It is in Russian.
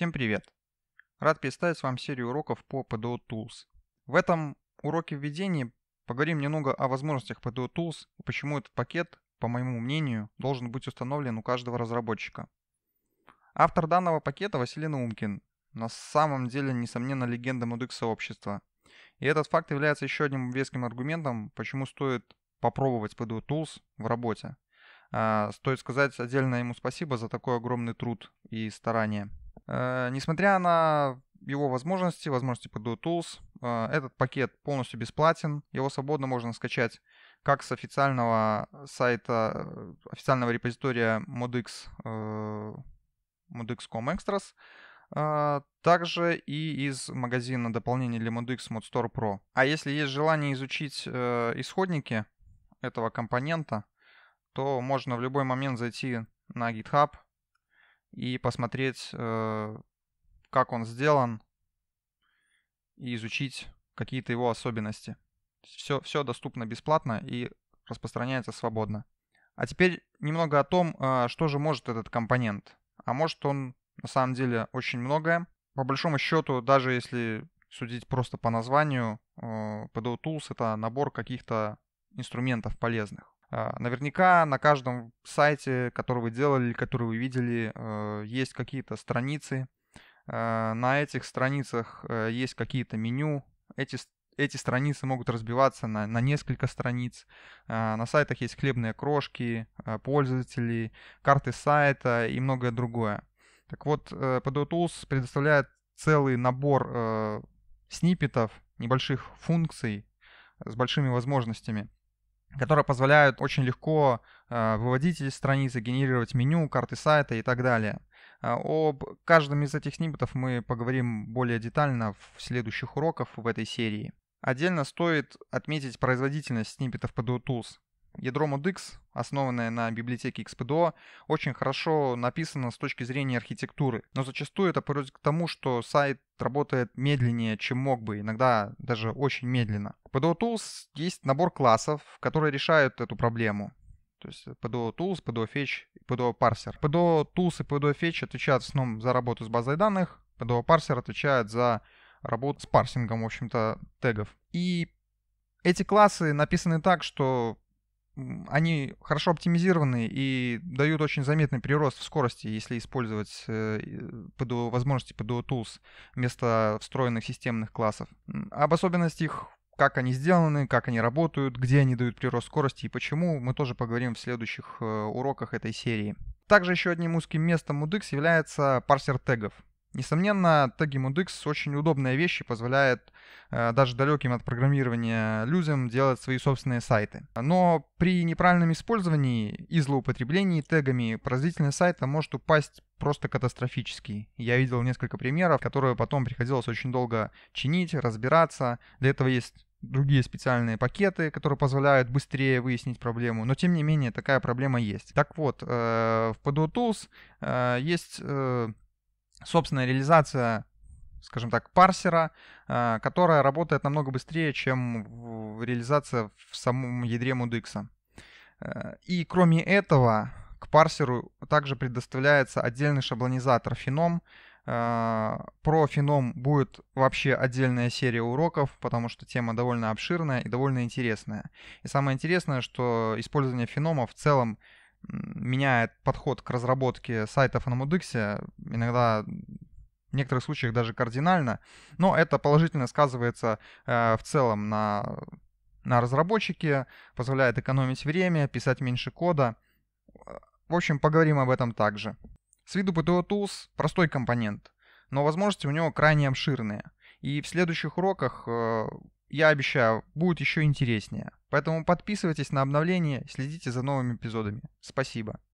Всем привет! Рад представить вам серию уроков по PDO Tools. В этом уроке введения поговорим немного о возможностях PDO Tools и почему этот пакет, по моему мнению, должен быть установлен у каждого разработчика. Автор данного пакета Василий Наумкин, на самом деле, несомненно, легенда модык сообщества. И этот факт является еще одним веским аргументом, почему стоит попробовать PDO Tools в работе. А, стоит сказать отдельно ему спасибо за такой огромный труд и старание. Э, несмотря на его возможности, возможности по DualTools, э, этот пакет полностью бесплатен, его свободно можно скачать как с официального сайта, э, официального репозитория modx, modx.com extras, также и из магазина дополнений для ModX ModStore Pro. А если есть желание изучить исходники этого компонента, то можно в любой момент зайти на GitHub, и посмотреть, э, как он сделан, и изучить какие-то его особенности. Все, все доступно бесплатно и распространяется свободно. А теперь немного о том, э, что же может этот компонент. А может он на самом деле очень многое. По большому счету, даже если судить просто по названию, э, PDO Tools — это набор каких-то инструментов полезных. А, наверняка на каждом сайте, который вы делали который вы видели, э, есть какие-то страницы. Э, на этих страницах э, есть какие-то меню. Эти, эти страницы могут разбиваться на, на несколько страниц. А, на сайтах есть хлебные крошки, пользователи, карты сайта и многое другое. Так вот, PDO Tools предоставляет целый набор сниппетов, небольших функций с большими возможностями – которые позволяют очень легко э, выводить эти страницы, генерировать меню, карты сайта и так далее. А, об каждом из этих сниппетов мы поговорим более детально в следующих уроках в этой серии. Отдельно стоит отметить производительность сниппетов PDO Tools. Ядро ModX, основанное на библиотеке XPDO, очень хорошо написано с точки зрения архитектуры, но зачастую это приводит к тому, что сайт работает медленнее, чем мог бы, иногда даже очень медленно. В PDO Tools есть набор классов, которые решают эту проблему. То есть PDO Tools, PDO Fetch и PDO Parser. PDO Tools и PDO Fetch отвечают в основном за работу с базой данных, PDO Parser отвечает за работу с парсингом, в общем-то, тегов. И эти классы написаны так, что они хорошо оптимизированы и дают очень заметный прирост в скорости, если использовать PDO, э, э, возможности PDO Tools вместо встроенных системных классов. Об особенностях как они сделаны, как они работают, где они дают прирост скорости и почему, мы тоже поговорим в следующих э, уроках этой серии. Также еще одним узким местом у DX является парсер тегов. Несомненно, теги Mudx очень удобная вещь и позволяет э, даже далеким от программирования людям делать свои собственные сайты. Но при неправильном использовании и злоупотреблении тегами производительность сайта может упасть просто катастрофически. Я видел несколько примеров, которые потом приходилось очень долго чинить, разбираться. Для этого есть другие специальные пакеты, которые позволяют быстрее выяснить проблему, но тем не менее такая проблема есть. Так вот, э, в PDO Tools э, есть собственная реализация скажем так, парсера, э, которая работает намного быстрее, чем реализация в самом ядре Mudix. Э, и кроме этого, к парсеру также предоставляется отдельный шаблонизатор Phenom. Э, про Phenom будет вообще отдельная серия уроков, потому что тема довольно обширная и довольно интересная. И самое интересное, что использование Phenom в целом меняет подход к разработке сайтов на Мудексе, иногда в некоторых случаях даже кардинально, но это положительно сказывается э, в целом на, на разработчике, позволяет экономить время, писать меньше кода. В общем, поговорим об этом также. С виду PTO Tools простой компонент, но возможности у него крайне обширные. И в следующих уроках э, я обещаю, будет еще интереснее. Поэтому подписывайтесь на обновления, следите за новыми эпизодами. Спасибо.